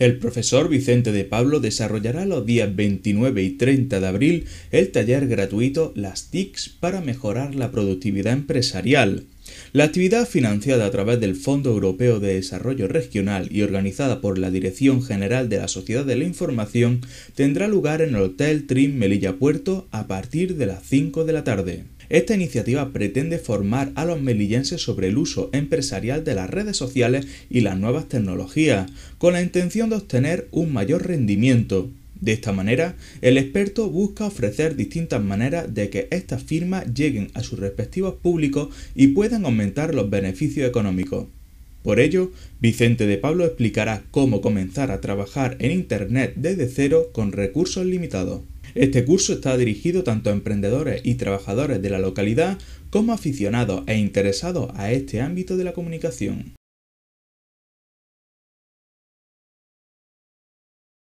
El profesor Vicente de Pablo desarrollará los días 29 y 30 de abril el taller gratuito Las TICs para mejorar la productividad empresarial. La actividad financiada a través del Fondo Europeo de Desarrollo Regional y organizada por la Dirección General de la Sociedad de la Información tendrá lugar en el Hotel Trim Melilla Puerto a partir de las 5 de la tarde. Esta iniciativa pretende formar a los melillenses sobre el uso empresarial de las redes sociales y las nuevas tecnologías, con la intención de obtener un mayor rendimiento. De esta manera, el experto busca ofrecer distintas maneras de que estas firmas lleguen a sus respectivos públicos y puedan aumentar los beneficios económicos. Por ello, Vicente de Pablo explicará cómo comenzar a trabajar en Internet desde cero con recursos limitados. Este curso está dirigido tanto a emprendedores y trabajadores de la localidad como a aficionados e interesados a este ámbito de la comunicación.